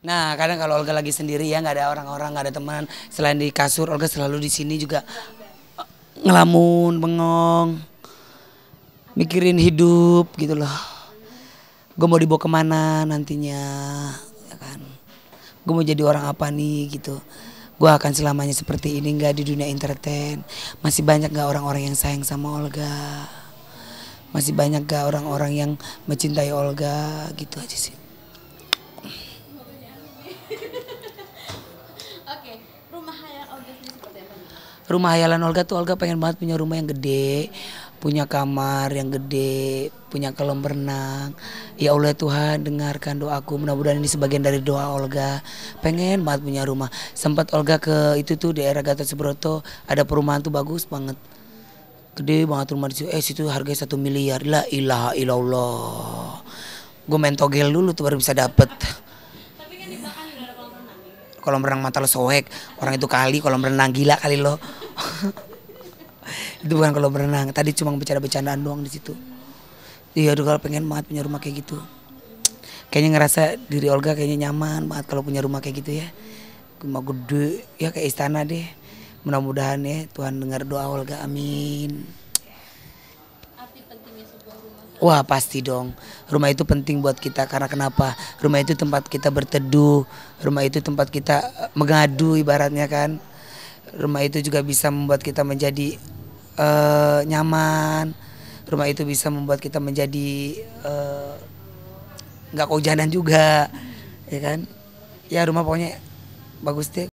Nah kadang kalau Olga lagi sendiri ya nggak ada orang-orang nggak ada teman selain di kasur Olga selalu di sini juga eh, ngelamun bengong mikirin hidup gitu loh. Gue mau dibawa kemana nantinya ya kan. Gue mau jadi orang apa nih gitu. Gue akan selamanya seperti ini nggak di dunia entertain. Masih banyak nggak orang-orang yang sayang sama Olga. Masih banyak gak orang-orang yang mencintai Olga gitu aja sih. rumah hayalan Olga seperti apa? Rumah hayalan Olga tuh Olga pengen banget punya rumah yang gede, punya kamar yang gede, punya kolam renang. Ya Allah Tuhan, dengarkan doaku. Mudah-mudahan ini sebagian dari doa Olga. Pengen banget punya rumah. Sempat Olga ke itu tuh daerah Gatot Subroto, ada perumahan tuh bagus banget. Gede banget rumah di situ. Eh situ harganya satu miliar. La ilaha illallah. Gue main togel dulu tuh baru bisa dapet kolam renang mata lo soek orang itu kali kolam renang gila kali lo itu bukan kolam renang tadi cuma bicara bercandaan doang di situ iya dulu kalau pengen banget punya rumah kayak gitu kayaknya ngerasa diri Olga kayaknya nyaman banget kalau punya rumah kayak gitu ya rumah gede ya kayak istana deh mudah-mudahan ya Tuhan dengar doa Olga amin Wah pasti dong, rumah itu penting buat kita karena kenapa? Rumah itu tempat kita berteduh, rumah itu tempat kita eh, mengadu ibaratnya kan. Rumah itu juga bisa membuat kita menjadi uh, nyaman, rumah itu bisa membuat kita menjadi eh, nggak gak kehujanan juga, ya kan? Ya rumah pokoknya bagus deh,